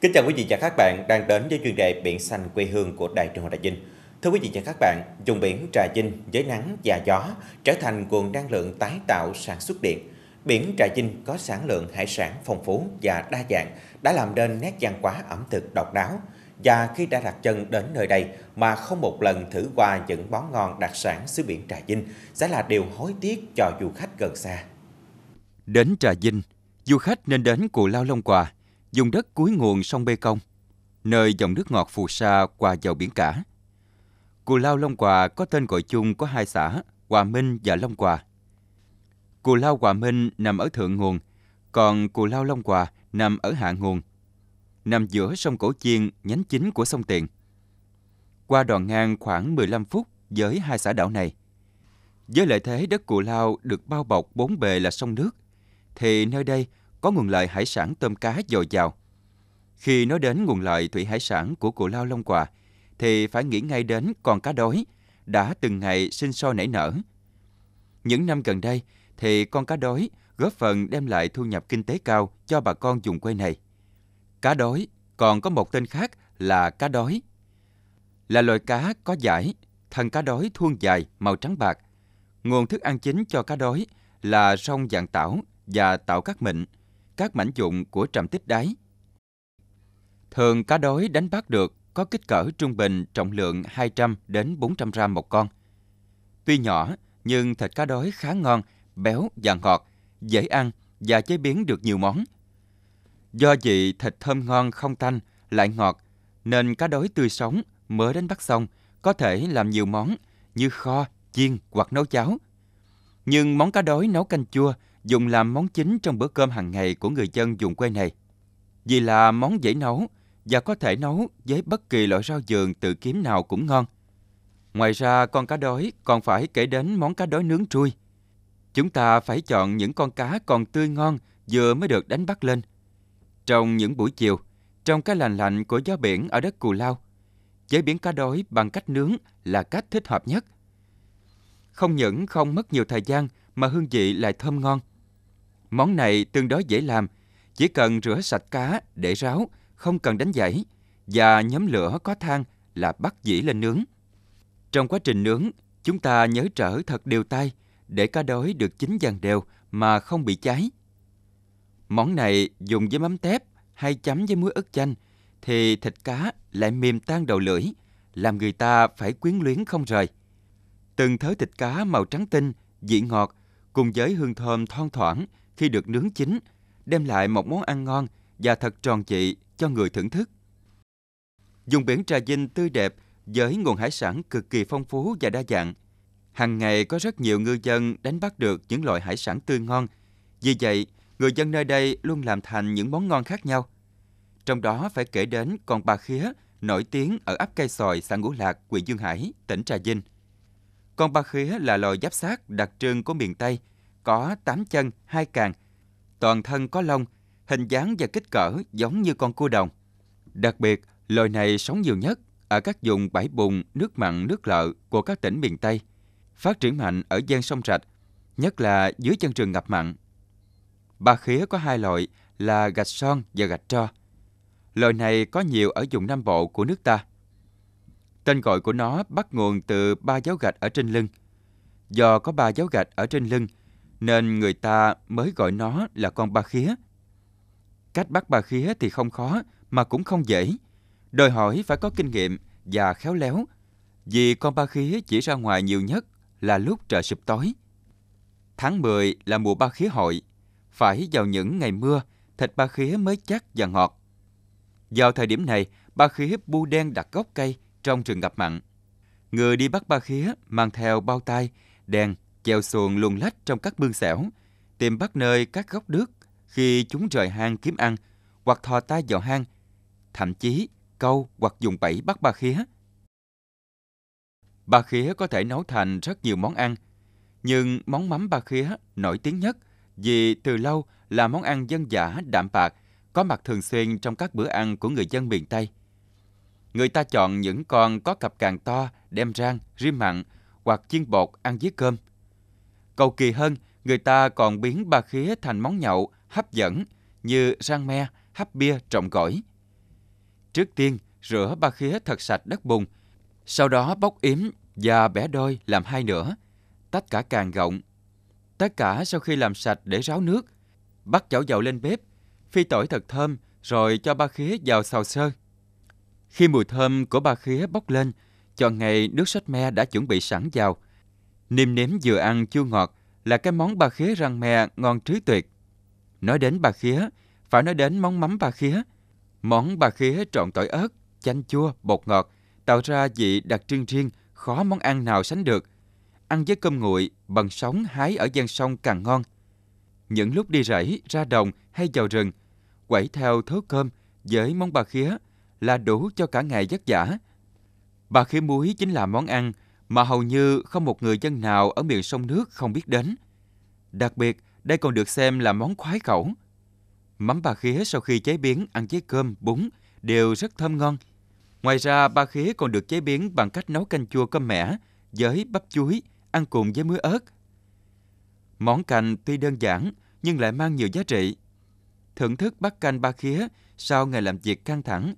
Kính chào quý vị và các bạn đang đến với chuyên đề Biển xanh quê hương của Đài truyền hình Trà Vinh. Thưa quý vị và các bạn, vùng biển Trà Vinh với nắng và gió trở thành nguồn năng lượng tái tạo sản xuất điện. Biển Trà Vinh có sản lượng hải sản phong phú và đa dạng đã làm nên nét văn hóa ẩm thực độc đáo. Và khi đã đặt chân đến nơi đây mà không một lần thử qua những món ngon đặc sản xứ biển Trà Vinh sẽ là điều hối tiếc cho du khách gần xa. Đến Trà Vinh, du khách nên đến Cù Lao Long Quà dùng đất cuối nguồn sông Bê Công, nơi dòng nước ngọt phù sa qua vào biển cả. Cù Lao Long Quà có tên gọi chung có hai xã, Hòa Minh và Long Quà. Cù Lao Hòa Minh nằm ở thượng nguồn, còn Cù Lao Long Quà nằm ở hạ nguồn, nằm giữa sông Cổ Chiên, nhánh chính của sông Tiền. Qua đoạn ngang khoảng 15 phút với hai xã đảo này. Với lợi thế đất Cù Lao được bao bọc bốn bề là sông nước, thì nơi đây có nguồn lợi hải sản tôm cá dồi dào. Khi nói đến nguồn lợi thủy hải sản của Cù Lao Long Quà, thì phải nghĩ ngay đến con cá đối đã từng ngày sinh sôi nảy nở. Những năm gần đây thì con cá đối góp phần đem lại thu nhập kinh tế cao cho bà con vùng quê này. Cá đối còn có một tên khác là cá đói. Là loài cá có giải, thân cá đói thuôn dài, màu trắng bạc. Nguồn thức ăn chính cho cá đói là rong dạng tảo và tảo cát mịn, các mảnh dụng của trầm tích đáy. Thường cá đối đánh bắt được có kích cỡ trung bình trọng lượng 200 đến 400 gram một con. Tuy nhỏ nhưng thịt cá đối khá ngon, béo và ngọt, dễ ăn và chế biến được nhiều món. Do vị thịt thơm ngon không tanh lại ngọt nên cá đối tươi sống mới đánh bắt xong có thể làm nhiều món như kho, chiên hoặc nấu cháo. Nhưng món cá đối nấu canh chua dùng làm món chính trong bữa cơm hàng ngày của người dân vùng quê này. Vì là món dễ nấu và có thể nấu với bất kỳ loại rau dường tự kiếm nào cũng ngon. Ngoài ra, con cá đói còn phải kể đến món cá đói nướng trui. Chúng ta phải chọn những con cá còn tươi ngon vừa mới được đánh bắt lên. Trong những buổi chiều, trong cái lành lạnh của gió biển ở đất Cù Lao, chế biến cá đói bằng cách nướng là cách thích hợp nhất. Không những không mất nhiều thời gian mà hương vị lại thơm ngon – Món này tương đối dễ làm, chỉ cần rửa sạch cá để ráo, không cần đánh dãy và nhóm lửa có than là bắt dĩ lên nướng. Trong quá trình nướng, chúng ta nhớ trở thật đều tay để cá đối được chín dần đều mà không bị cháy. Món này dùng với mắm tép hay chấm với muối ớt chanh thì thịt cá lại mềm tan đầu lưỡi, làm người ta phải quyến luyến không rời. Từng thớ thịt cá màu trắng tinh, vị ngọt cùng với hương thơm thoang thoảng khi được nướng chín, đem lại một món ăn ngon và thật tròn trị cho người thưởng thức. Dùng biển Trà Vinh tươi đẹp với nguồn hải sản cực kỳ phong phú và đa dạng. Hàng ngày có rất nhiều ngư dân đánh bắt được những loại hải sản tươi ngon. Vì vậy, người dân nơi đây luôn làm thành những món ngon khác nhau. Trong đó phải kể đến con ba khía nổi tiếng ở ấp cây sòi xã Ngũ Lạc, huyện Dương Hải, tỉnh Trà Vinh. Con ba khía là loài giáp xác đặc trưng của miền Tây – có 8 chân, hai càng, toàn thân có lông, hình dáng và kích cỡ giống như con cua đồng. Đặc biệt, loài này sống nhiều nhất ở các vùng bãi bùn, nước mặn, nước lợ của các tỉnh miền Tây, phát triển mạnh ở gian sông rạch, nhất là dưới chân rừng ngập mặn. Ba khía có hai loại là gạch son và gạch tro. Loài này có nhiều ở vùng Nam Bộ của nước ta. Tên gọi của nó bắt nguồn từ ba dấu gạch ở trên lưng. Do có ba dấu gạch ở trên lưng nên người ta mới gọi nó là con ba khía. Cách bắt ba khía thì không khó mà cũng không dễ. Đòi hỏi phải có kinh nghiệm và khéo léo, vì con ba khía chỉ ra ngoài nhiều nhất là lúc trời sụp tối. Tháng 10 là mùa ba khía hội, phải vào những ngày mưa, thịt ba khía mới chắc và ngọt. Vào thời điểm này, ba khía bu đen đặt gốc cây trong rừng gặp mặn. Người đi bắt ba khía mang theo bao tay, đèn chèo xuồng luồn lách trong các mương xẻo, tìm bắt nơi các góc nước khi chúng rời hang kiếm ăn hoặc thò tay vào hang, thậm chí câu hoặc dùng bẫy bắt ba khía. Ba khía có thể nấu thành rất nhiều món ăn, nhưng món mắm ba khía nổi tiếng nhất vì từ lâu là món ăn dân dã đạm bạc có mặt thường xuyên trong các bữa ăn của người dân miền Tây. Người ta chọn những con có cặp càng to, đem rang, rim mặn hoặc chiên bột ăn với cơm – Cầu kỳ hơn, người ta còn biến ba khía thành món nhậu hấp dẫn như rang me, hấp bia trọng gỏi. Trước tiên, rửa ba khía thật sạch đất bùn, sau đó bóc yếm và bẻ đôi làm hai nửa, tách cả càng gọng. Tất cả sau khi làm sạch để ráo nước, bắt chảo dầu lên bếp, phi tỏi thật thơm rồi cho ba khía vào xào sơ. Khi mùi thơm của ba khía bốc lên, cho ngày nước sốt me đã chuẩn bị sẵn vào, Nêm nếm vừa ăn chua ngọt là cái món ba khía răng me ngon trí tuyệt. Nói đến ba khía, phải nói đến món mắm ba khía. Món ba khía trộn tỏi ớt, chanh chua, bột ngọt, tạo ra vị đặc trưng riêng, khó món ăn nào sánh được. Ăn với cơm nguội, bằng sóng hái ở gian sông càng ngon. Những lúc đi rẫy, ra đồng hay vào rừng, quẩy theo thớ cơm với món ba khía là đủ cho cả ngày vất vả. Ba khía muối chính là món ăn mà hầu như không một người dân nào ở miền sông nước không biết đến. Đặc biệt, đây còn được xem là món khoái khẩu. Mắm ba khía sau khi chế biến ăn với cơm, bún đều rất thơm ngon. Ngoài ra, ba khía còn được chế biến bằng cách nấu canh chua cơm mẻ với bắp chuối, ăn cùng với muối ớt. Món canh tuy đơn giản nhưng lại mang nhiều giá trị. Thưởng thức bát canh ba khía sau ngày làm việc căng thẳng,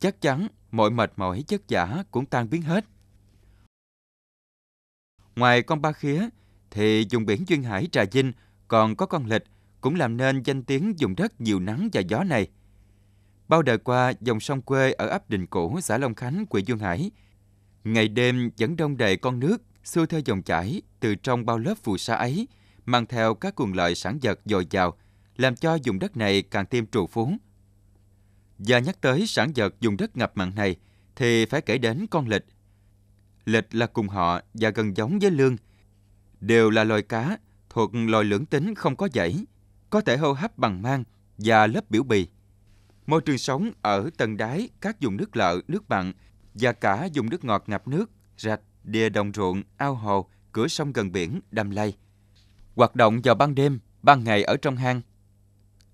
chắc chắn mọi mệt mỏi chất giả cũng tan biến hết. Ngoài con ba khía, thì vùng biển duyên hải Trà Vinh còn có con lịch cũng làm nên danh tiếng vùng đất nhiều nắng và gió này. Bao đời qua, dòng sông quê ở ấp Đình cổ xã Long Khánh, huyện Duyên Hải, ngày đêm vẫn đông đầy con nước xuôi theo dòng chảy từ trong bao lớp phù sa ấy, mang theo các cuồng lợi sản vật dồi dào, làm cho vùng đất này càng thêm trù phú. Và nhắc tới sản vật vùng đất ngập mặn này, thì phải kể đến con lịch – Lịch là cùng họ và gần giống với lương. Đều là loài cá thuộc loài lưỡng tính không có dãy, có thể hô hấp bằng mang và lớp biểu bì. Môi trường sống ở tầng đáy các vùng nước lợ, nước mặn và cả vùng nước ngọt ngập nước, rạch, địa đồng ruộng, ao hồ, cửa sông gần biển, đầm lầy. Hoạt động vào ban đêm, ban ngày ở trong hang.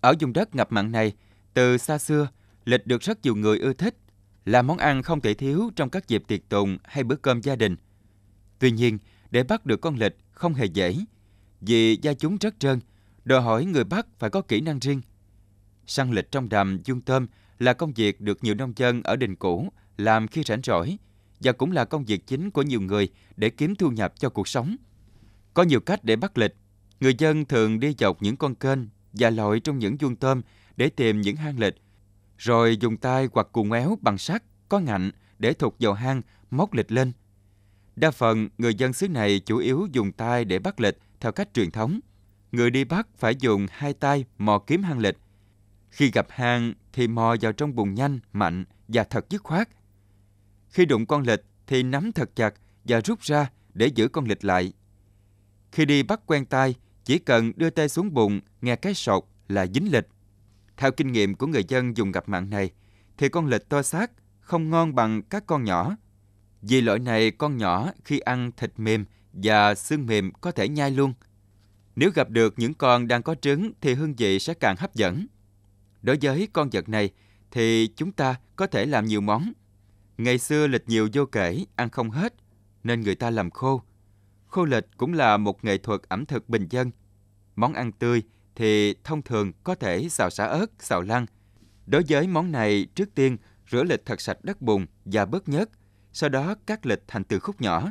Ở vùng đất ngập mặn này, từ xa xưa, lịch được rất nhiều người ưa thích là món ăn không thể thiếu trong các dịp tiệc tùng hay bữa cơm gia đình. Tuy nhiên, để bắt được con lịch không hề dễ, vì da chúng rất trơn, đòi hỏi người bắt phải có kỹ năng riêng. Săn lịch trong đầm dung tôm là công việc được nhiều nông dân ở đình cũ làm khi rảnh rỗi và cũng là công việc chính của nhiều người để kiếm thu nhập cho cuộc sống. Có nhiều cách để bắt lịch. Người dân thường đi dọc những con kênh và lội trong những vuông tôm để tìm những hang lịch rồi dùng tay hoặc cuồng éo bằng sắt có ngạnh để thụt vào hang móc lịch lên. Đa phần người dân xứ này chủ yếu dùng tay để bắt lịch theo cách truyền thống. Người đi bắt phải dùng hai tay mò kiếm hang lịch. Khi gặp hang thì mò vào trong bùn nhanh, mạnh và thật dứt khoát. Khi đụng con lịch thì nắm thật chặt và rút ra để giữ con lịch lại. Khi đi bắt quen tay, chỉ cần đưa tay xuống bùn, nghe cái sột là dính lịch. Theo kinh nghiệm của người dân dùng gặp mặn này, thì con lịch to xác không ngon bằng các con nhỏ. Vì loại này con nhỏ khi ăn thịt mềm và xương mềm có thể nhai luôn. Nếu gặp được những con đang có trứng thì hương vị sẽ càng hấp dẫn. Đối với con vật này thì chúng ta có thể làm nhiều món. Ngày xưa lịch nhiều vô kể, ăn không hết, nên người ta làm khô. Khô lịch cũng là một nghệ thuật ẩm thực bình dân. Món ăn tươi thì thông thường có thể xào xả ớt, xào lăng. Đối với món này, trước tiên rửa lịch thật sạch đất bùn và bớt nhớt, sau đó cắt lịch thành từ khúc nhỏ.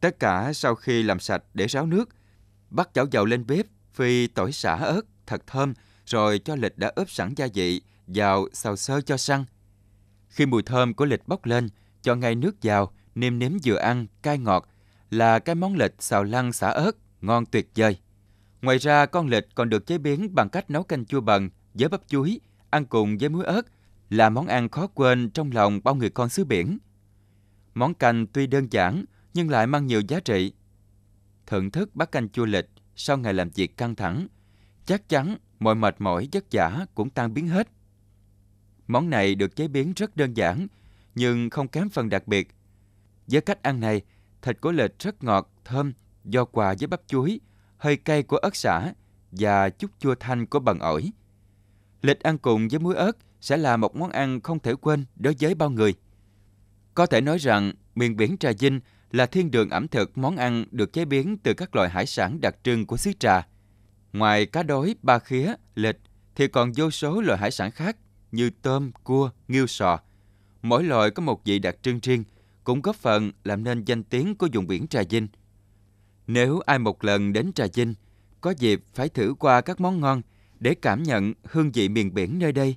Tất cả sau khi làm sạch để ráo nước, bắt chảo dầu lên bếp, phi tỏi xả ớt thật thơm, rồi cho lịch đã ướp sẵn gia vị vào xào sơ cho săn. Khi mùi thơm của lịch bốc lên, cho ngay nước vào, nêm nếm vừa ăn, cay ngọt là cái món lịch xào lăng xả ớt, ngon tuyệt vời. Ngoài ra, con lịch còn được chế biến bằng cách nấu canh chua bần với bắp chuối, ăn cùng với muối ớt, là món ăn khó quên trong lòng bao người con xứ biển. Món canh tuy đơn giản nhưng lại mang nhiều giá trị. Thưởng thức bát canh chua lịch sau ngày làm việc căng thẳng, chắc chắn mọi mệt mỏi vất vả cũng tan biến hết. Món này được chế biến rất đơn giản nhưng không kém phần đặc biệt. Với cách ăn này, thịt của lịch rất ngọt, thơm do quà với bắp chuối – hơi cay của ớt xả và chút chua thanh của bần ổi. Lịch ăn cùng với muối ớt sẽ là một món ăn không thể quên đối với bao người. Có thể nói rằng miền biển Trà Vinh là thiên đường ẩm thực món ăn được chế biến từ các loại hải sản đặc trưng của xứ Trà. Ngoài cá đối, ba khía, lịch thì còn vô số loại hải sản khác như tôm, cua, nghiêu sò. Mỗi loại có một vị đặc trưng riêng, cũng góp phần làm nên danh tiếng của vùng biển Trà Vinh – nếu ai một lần đến Trà Vinh, có dịp phải thử qua các món ngon để cảm nhận hương vị miền biển nơi đây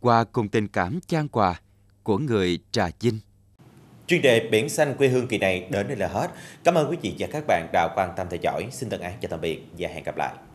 qua cùng tình cảm trang quà của người Trà Vinh. Chuyên đề Biển xanh quê hương kỳ này đến đây là hết. Cảm ơn quý vị và các bạn đã quan tâm theo dõi. Xin thân ái chào tạm biệt và hẹn gặp lại.